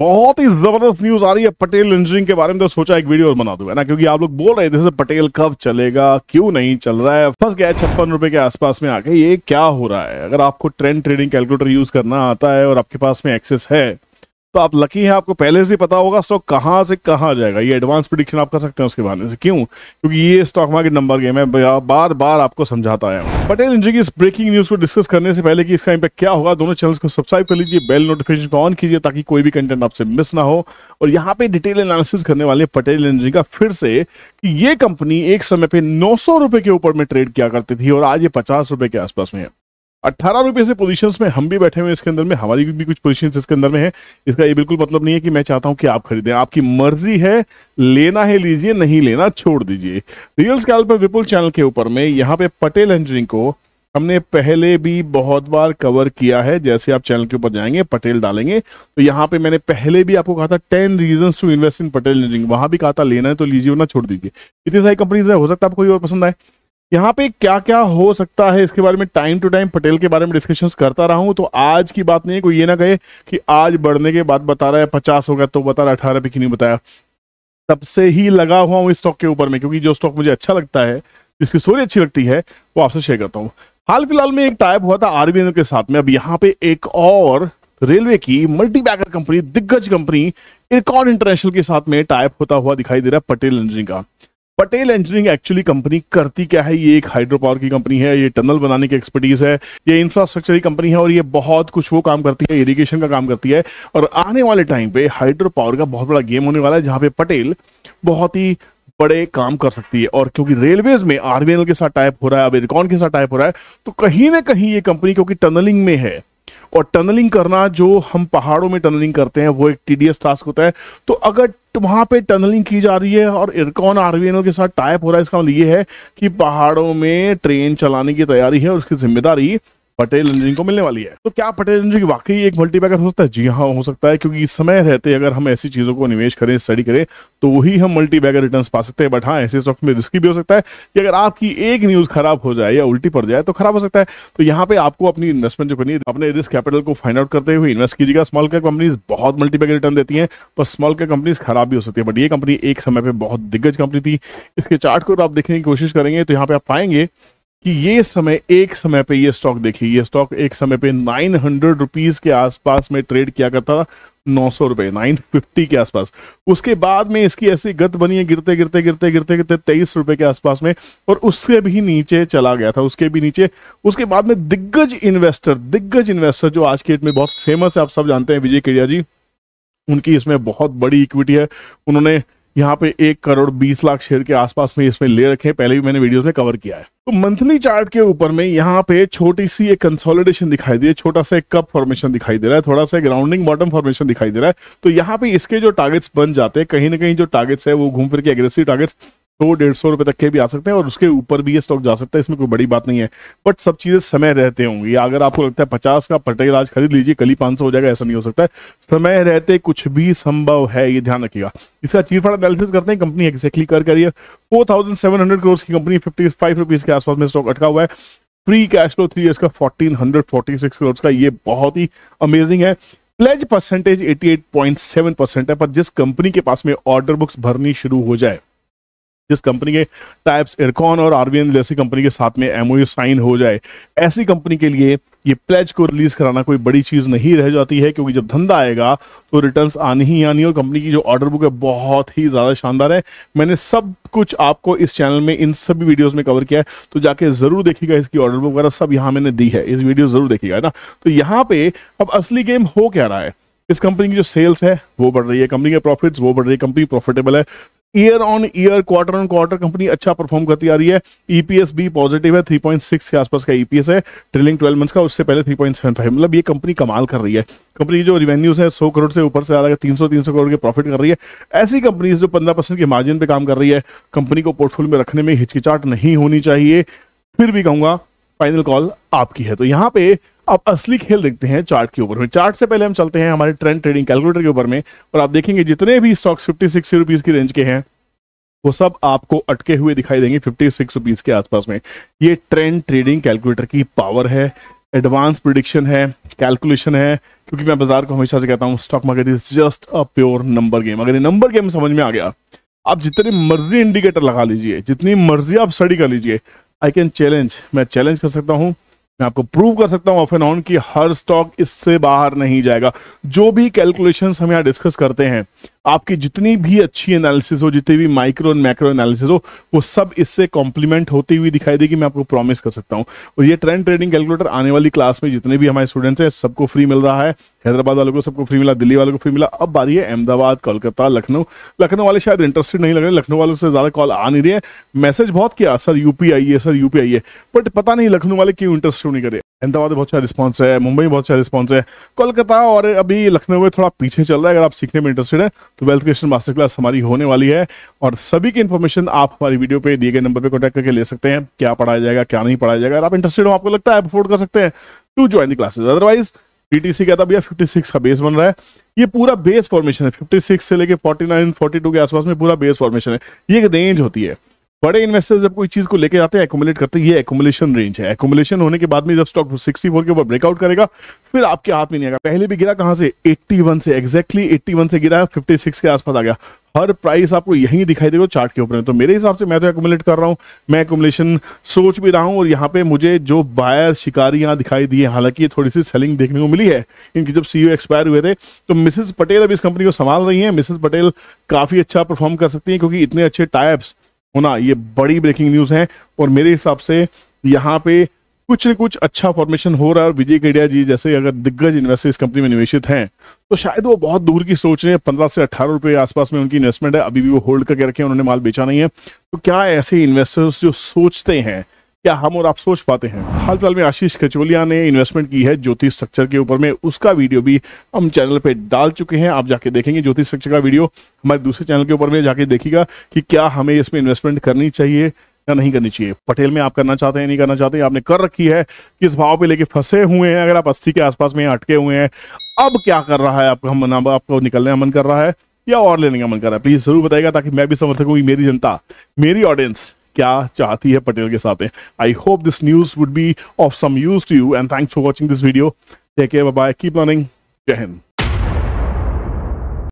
बहुत ही जबरदस्त न्यूज आ रही है पटेल इंजीनियरिंग के बारे में तो सोचा एक वीडियो बना दू है ना क्योंकि आप लोग बोल रहे थे पटेल कब चलेगा क्यों नहीं चल रहा है फंस गया छप्पन रुपए के आसपास में आके ये क्या हो रहा है अगर आपको ट्रेंड ट्रेडिंग कैलकुलेटर यूज करना आता है और आपके पास में एक्सेस है तो आप लकी है आपको पहले से पता होगा स्टॉक कहाँ से कहाँ जाएगा ये एडवांस प्रिडिक्शन आप कर सकते हैं उसके बारे में क्यों क्योंकि ये स्टॉक मार्केट नंबर गेम है बार बार आपको समझाता है पटेल इंजी की इस ब्रेकिंग न्यूज को डिस्कस करने से पहले कि इसका इम्पैक्ट क्या होगा दोनों चैनल को सब्सक्राइब कर लीजिए बेल नोटिफिकेशन ऑन कीजिए ताकि कोई भी कंटेंट आपसे मिस ना हो और यहाँ पे डिटेल एनालिसिस करने वाले पटेल इंजी का फिर से कि ये कंपनी एक समय पे नौ रुपए के ऊपर में ट्रेड किया करती थी और आज ये पचास रुपए के आसपास में है अट्ठारह रुपए से पोजीशंस में हम भी बैठे हुए हैं इसके अंदर में हमारी भी कुछ पोजीशंस इसके अंदर में है इसका ये बिल्कुल मतलब नहीं है कि मैं चाहता हूं कि आप खरीदें आपकी मर्जी है लेना है लीजिए नहीं लेना छोड़ दीजिए रियल स्कैल पर विपुल चैनल के ऊपर में यहाँ पे पटेल एंजरिंग को हमने पहले भी बहुत बार कवर किया है जैसे आप चैनल के ऊपर जाएंगे पटेल डालेंगे तो यहाँ पे मैंने पहले भी आपको कहा था ten reason to invest in Patel engineering वहां भी कहा था लेना है तो लीजिए ना छोड़ दीजिए इतनी सारी कंपनी हो सकता है आपको कोई और पसंद आए यहाँ पे क्या क्या हो सकता है इसके बारे में टाइम टू टाइम पटेल के बारे में डिस्कशन करता रहा हूँ तो आज की बात नहीं है कोई ये ना कहे कि आज बढ़ने के बाद बता रहा है पचास हो गया तो बता रहा है अठारह पे क्यों नहीं बताया तब से ही लगा हुआ हूँ इस स्टॉक के ऊपर में क्योंकि जो स्टॉक मुझे अच्छा लगता है जिसकी स्टोरी अच्छी लगती है वो आपसे शेयर करता हूँ हाल फिलहाल में एक टाइप हुआ था आरबीएन के साथ में अब यहाँ पे एक और रेलवे की मल्टी कंपनी दिग्गज कंपनी एक और इंटरनेशनल के साथ में टाइप होता हुआ दिखाई दे रहा है पटेल इंजीनियरिंग का पटेल इंजीनियरिंग एक्चुअली कंपनी करती क्या है ये एक हाइड्रो पावर की कंपनी है ये टनल बनाने की एक्सपर्टीज है ये इंफ्रास्ट्रक्चर की कंपनी है और ये बहुत कुछ वो काम करती है इरिगेशन का काम करती है और आने वाले टाइम पे हाइड्रो पावर का बहुत बड़ा गेम होने वाला है जहां पे पटेल बहुत ही बड़े काम कर सकती है और क्योंकि रेलवेज में आरबीएनएल के साथ टाइप हो रहा है अब इरिकॉन के साथ टाइप हो रहा है तो कहीं ना कहीं ये कंपनी क्योंकि टनलिंग में है और टनलिंग करना जो हम पहाड़ों में टनलिंग करते हैं वो एक टीडियस टास्क होता है तो अगर वहां पे टनलिंग की जा रही है और इरकॉन आरवीएनओ के साथ टाइप हो रहा है इसका मतलब ये है कि पहाड़ों में ट्रेन चलाने की तैयारी है और उसकी जिम्मेदारी पटेल इंजीनियरिंग को मिलने वाली है तो क्या पटेल इंजीनियरिंग वाकई एक मल्टीपैकर हो सकता है जी हाँ हो सकता है क्योंकि समय रहते अगर हम ऐसी चीजों को निवेश करें स्टडी करें तो वही हम मल्टीपैकर रिटर्न पा सकते हैं बट हाँ ऐसे स्टॉक्स में रिस्की भी हो सकता है कि अगर आपकी एक न्यूज खराब हो जाए या उल्टी पड़ जाए तो खराब हो सकता है तो यहाँ पे आपको अपनी इन्वेस्टमेंट जो करनी है अपने रिस्क कैपिटल को फाइंड आउट करते हुए इन्वेस्ट कीजिएगा स्मॉल कैप कंपनीज बहुत मल्टीपैकर रिटर्न देती है पर स्मॉल कैप कंपनीज खराब भी हो सकती है बट ये कंपनी एक समय पर बहुत दिग्गज कंपनी थी इसके चार्ट को आप देखने की कोशिश करेंगे तो यहाँ पे आप पाएंगे कि ये समय एक समय पे ये स्टॉक देखिए ये स्टॉक एक समय पे नाइन हंड्रेड रुपीज के आसपास में ट्रेड किया करता था नौ सौ रुपए नाइन फिफ्टी के आसपास उसके बाद में इसकी ऐसी गत बनी है गिरते गिरते गिरते गिरते गिरते तेईस रुपए के आसपास में और उससे भी नीचे चला गया था उसके भी नीचे उसके बाद में दिग्गज इन्वेस्टर दिग्गज इन्वेस्टर जो आज के डेट में बहुत फेमस है आप सब जानते हैं विजय केड़िया जी उनकी इसमें बहुत बड़ी इक्विटी है उन्होंने यहाँ पे एक करोड़ बीस लाख शेयर के आसपास में इसमें ले रखे पहले भी मैंने वीडियोस में कवर किया है तो मंथली चार्ट के ऊपर में यहाँ पे छोटी सी एक कंसोलिडेशन दिखाई दे है छोटा सा एक कप फॉर्मेशन दिखाई दे रहा है थोड़ा सा एक बॉटम फॉर्मेशन दिखाई दे रहा है तो यहाँ पे इसके जो टारगेट्स बन जाते हैं कहीं ना कहीं जो टारगेट्स है वो घूम फिर के एग्रेसिव टारगेट्स सौ तो डेढ़ सौ रुपए तक के भी आ सकते हैं और उसके ऊपर भी ये स्टॉक जा सकता है इसमें कोई बड़ी बात नहीं है बट सब चीजें समय रहते होंगी अगर आपको लगता है पचास का पटेल आज खरीद लीजिए कल ही पांच सौ हो जाएगा ऐसा नहीं हो सकता है समय रहते कुछ भी संभव है ये ध्यान रखिएगा इसका चीफ फंड एनालिसिस करते हैं कंपनी एक्जैक्टली कर करिए four thousand seven hundred crore की कंपनी फिफ्टी फाइव रुपीज के आसपास में स्टॉक अटका हुआ है free cash flow three years का fourteen hundred forty six crore का ये बहुत ही अमेजिंग है प्लेज परसेंटेज 88.7 परसेंट है पर जिस कंपनी के पास में ऑर्डर बुक्स भरनी शुरू हो जाए जिस कंपनी के टाइप्स एयरकॉन और आरबीएन जैसी कंपनी के साथ में एमओयू साइन हो जाए ऐसी कंपनी के लिए ये प्लेज को रिलीज कराना कोई बड़ी चीज नहीं रह जाती है क्योंकि जब धंधा आएगा तो रिटर्न्स आनी ही आनी और कंपनी की जो ऑर्डर बुक है बहुत ही ज्यादा शानदार है मैंने सब कुछ आपको इस चैनल में इन सभी वीडियोस में कवर किया है तो जाके जरूर देखिएगा इसकी ऑर्डर बुक वगैरह सब यहाँ मैंने दी है इस वीडियो जरूर देखिएगा है ना तो यहाँ पे अब असली गेम हो क्या रहा है इस कंपनी की जो सेल्स है वो बढ़ रही है कंपनी के प्रॉफिट्स वो बढ़ रही है कंपनी प्रॉफिटेबल है year on year quarter on quarter company अच्छा परफॉर्म करती आ रही है ईपीएस भी पॉजिटिव है 3.6 के आसपास का ईपीएस e है ट्रेलिंग 12 मंथ्स का उससे पहले 3.75 मतलब ये कंपनी कमाल कर रही है कंपनी जो रेवेन्यूज है 100 करोड़ से ऊपर से आ रहा है तीन सौ करोड़ के प्रॉफिट कर रही है ऐसी कंपनी जो पंद्रह परसेंट के मार्जिन पर काम कर रही है कंपनी को पोर्टफोलियो में रखने में हिचकिचाहट नहीं होनी चाहिए फिर भी कहूंगा फाइनल कॉल आपकी है तो यहाँ पे अब असली खेल देखते हैं चार्ट के ऊपर में चार्ट से पहले हम चलते हैं हमारे ट्रेंड ट्रेडिंग कैलकुलेटर के ऊपर में और आप देखेंगे जितने भी स्टॉक्स फिफ्टी सिक्स रुपीज की रेंज के हैं वो सब आपको अटके हुए दिखाई देंगे फिफ्टी सिक्स रुपीज के आसपास में ये ट्रेंड ट्रेडिंग कैलकुलेटर की पावर है एडवांस प्रिडिक्शन है कैलकुलेशन है क्योंकि मैं बाजार को हमेशा से कहता हूँ stock market is just a pure number game अगर ये नंबर गेम समझ में आ गया आप जितनी मर्जी इंडिकेटर लगा लीजिए जितनी मर्जी आप स्टडी कर लीजिए आई कैन चैलेंज मैं चैलेंज कर सकता हूँ मैं आपको प्रूव कर सकता हूं ऑफ एंड ऑन कि हर स्टॉक इससे बाहर नहीं जाएगा जो भी कैलकुलेशंस हम यहां डिस्कस करते हैं आपकी जितनी भी अच्छी एनालिसिस हो जितनी भी माइक्रो एंड मैक्रो एनालिसिस हो वो सब इससे कॉम्प्लीमेंट होती हुई दिखाई देगी मैं आपको प्रॉमिस कर सकता हूँ और ये ट्रेंड ट्रेडिंग कैलकुलेटर आने वाली क्लास में जितने भी हमारे स्टूडेंट्स हैं सबको फ्री मिल रहा है हैदराबाद वालों को सबको फ्री मिला दिल्ली वालों को फ्री मिला अब बारी है अहमदाबाद कोलकाता लखनऊ लखनऊ वाले शायद इंटरेस्टेड नहीं लग रहे लखनऊ वालों से ज़्यादा कॉल आ नहीं रही है मैसेज बहुत किया सर यूपी आई है सर यूपी आई है बट पता नहीं लखनऊ वाले क्यों इंटरेस्ट क्यों नहीं करे अहमदाबाद में बहुत अच्छा रिस्पॉन्स है मुंबई में बहुत अच्छा रिस्पॉन्स है कोलकाता और अभी लखनऊ में थोड़ा पीछे चल रहा है अगर आप सीखने में इंटरेस्टेड है तो वेल्थ क्रिएशन मास्टर क्लास हमारी होने वाली है और सभी की इन्फॉर्मेशन आप हमारी वीडियो पे दिए गए नंबर पर कॉन्टैक्ट करके ले सकते हैं क्या पढ़ाया जाएगा क्या नहीं पढ़ाया जाएगा अगर आप इंटरेस्टेड हो आपको लगता है अफोर्ड कर सकते हैं to join the classes otherwise PTC का था तो भैया सिक्स का बेस बन रहा है ये पूरा बेस फॉर्मेशन है सिक्स से नाइन फोर्टी टू के आसपास में पूरा बेस फॉर्मेशन है ये एक रेंज होती है बड़े इन्वेस्टर्स जब कोई चीज को लेके आते हैं एकोमुलेट करते हैं ये एकोमुलेशन रेंज है एकोमुलेशन होने के बाद में जब स्टॉक 64 के ऊपर ब्रेकआउट करेगा फिर आपके हाथ में नहीं आएगा पहले भी गिरा कहां से 81 से एक्जैक्टली exactly 81 से गिरा 56 के आसपास आ गया हर प्राइस आपको यही दिखाई देगा चार्ट के ऊपर तो मेरे हिसाब से मैं तो एकोमुलेट कर रहा हूँ मैं एकोमुलेशन सोच भी रहा हूँ और यहाँ पे मुझे जो बायर शिकारी यहाँ दिखाई दिए हालांकि ये थोड़ी सी सेलिंग देखने को मिली है इनकी जब सीईओ एक्सपायर e हुए थे तो मिसेस पटेल अब इस कंपनी को संभाल रही है मिसेस पटेल काफी अच्छा परफॉर्म कर सकती है क्योंकि इतने अच्छे टाइप्स होना ये बड़ी ब्रेकिंग न्यूज है और मेरे हिसाब से यहाँ पे कुछ न कुछ अच्छा फॉर्मेशन हो रहा है और विजय केडिया जी जैसे अगर दिग्गज इन्वेस्टर इस कंपनी में निवेशित हैं तो शायद वो बहुत दूर की सोच रहे हैं पंद्रह से अट्ठारह रुपए आसपास में उनकी इन्वेस्टमेंट है अभी भी वो होल्ड करके रखे हैं उन्होंने माल बेचा नहीं है तो क्या ऐसे इन्वेस्टर्स जो सोचते हैं क्या हम और आप सोच पाते हैं हाल फिलहाल में आशीष खचोलिया ने इन्वेस्टमेंट की है ज्योति स्ट्रक्चर के ऊपर में उसका वीडियो भी हम चैनल पे डाल चुके हैं आप जाके देखेंगे ज्योति स्ट्रक्चर का वीडियो हमारे दूसरे चैनल के ऊपर में जाके देखिएगा कि क्या हमें इसमें इन्वेस्टमेंट करनी चाहिए या नहीं करनी चाहिए पटेल में आप करना चाहते हैं नहीं करना चाहते हैं आपने कर रखी है किस भाव पे लेके फंसे हुए हैं अगर आप अस्सी के आसपास में अटके हुए हैं अब क्या कर रहा है आपका हम आपको निकलने का मन कर रहा है या और लेने का मन कर रहा है प्लीज जरूर बताएगा ताकि मैं भी समझ सकूँ मेरी जनता मेरी ऑडियंस क्या चाहती है पटेल के साथ I hope this news would be of some use to you and thanks for watching this video take care bye keep learning जय हिंद